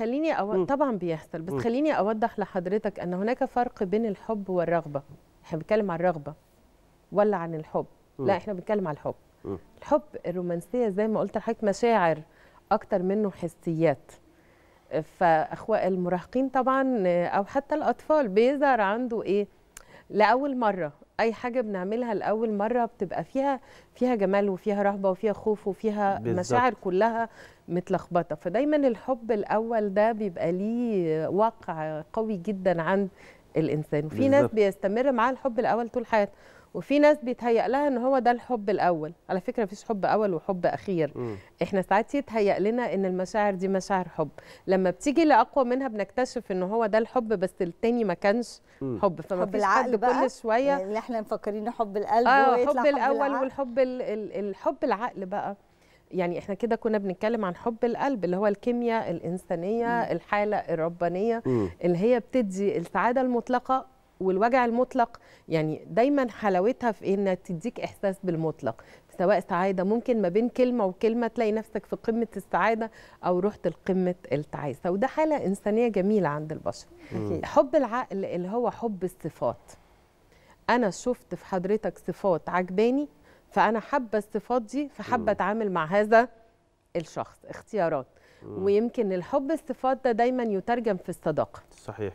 خليني أو... طبعا بيحصل بس خليني اوضح لحضرتك ان هناك فرق بين الحب والرغبه احنا بنتكلم عن الرغبه ولا عن الحب لا احنا بنتكلم عن الحب الحب الرومانسيه زي ما قلت لحضرتك مشاعر اكتر منه حسيات فاخوة المراهقين طبعا او حتى الاطفال بيظهر عنده ايه لاول مره اي حاجه بنعملها لاول مره بتبقى فيها فيها جمال وفيها رهبه وفيها خوف وفيها بالزبط. مشاعر كلها متلخبطه فدايما الحب الاول ده بيبقى ليه واقع قوي جدا عند الانسان وفي ناس بيستمر معاها الحب الاول طول حياتها وفي ناس بيتهيأ لها ان هو ده الحب الاول على فكره مفيش حب اول وحب اخير م. احنا ساعات يتهيأ لنا ان المشاعر دي مشاعر حب لما بتيجي لاقوى منها بنكتشف ان هو ده الحب بس التاني ما كانش م. حب فما حب العقل حد كل شويه اللي يعني احنا مفكرين حب القلب آه ويطلع حب, حب الاول العقل. والحب الـ الـ الحب العقل بقى يعني احنا كده كنا بنتكلم عن حب القلب اللي هو الكيمياء الانسانيه م. الحاله الربانيه م. اللي هي بتدي السعاده المطلقه والوجع المطلق يعني دايما حلاوتها في إيه؟ انها تديك احساس بالمطلق سواء سعاده ممكن ما بين كلمه وكلمه تلاقي نفسك في قمه السعاده او رحت لقمه التعاسه وده حاله انسانيه جميله عند البشر م. حب العقل اللي هو حب الصفات انا شفت في حضرتك صفات عجباني فانا حابه الصفات دي فحابه اتعامل مع هذا الشخص اختيارات ويمكن الحب الصفات ده دا دايما يترجم في الصداقه صحيح